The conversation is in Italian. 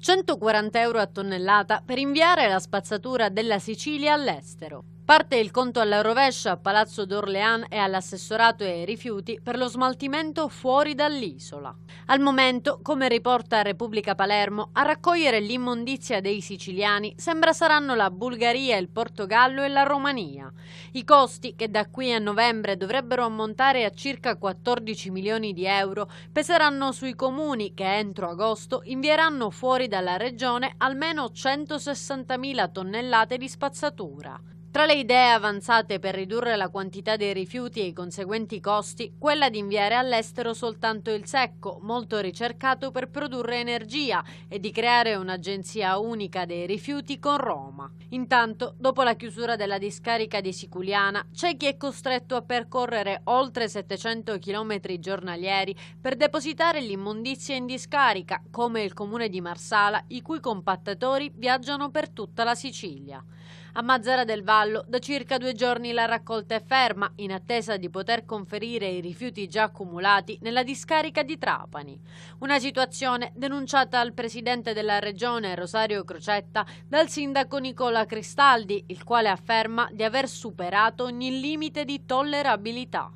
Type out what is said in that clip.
140 euro a tonnellata per inviare la spazzatura della Sicilia all'estero. Parte il conto alla rovescia a Palazzo d'Orlean e all'assessorato ai rifiuti per lo smaltimento fuori dall'isola. Al momento, come riporta Repubblica Palermo, a raccogliere l'immondizia dei siciliani sembra saranno la Bulgaria, il Portogallo e la Romania. I costi, che da qui a novembre dovrebbero ammontare a circa 14 milioni di euro, peseranno sui comuni che entro agosto invieranno fuori dalla regione almeno 160.000 tonnellate di spazzatura. Tra le idee avanzate per ridurre la quantità dei rifiuti e i conseguenti costi, quella di inviare all'estero soltanto il secco, molto ricercato per produrre energia, e di creare un'agenzia unica dei rifiuti con Roma. Intanto, dopo la chiusura della discarica di Siculiana, c'è chi è costretto a percorrere oltre 700 km giornalieri per depositare l'immondizia in discarica, come il comune di Marsala, i cui compattatori viaggiano per tutta la Sicilia. A Mazzara del Vallo da circa due giorni la raccolta è ferma in attesa di poter conferire i rifiuti già accumulati nella discarica di Trapani. Una situazione denunciata al presidente della regione Rosario Crocetta dal sindaco Nicola Cristaldi, il quale afferma di aver superato ogni limite di tollerabilità.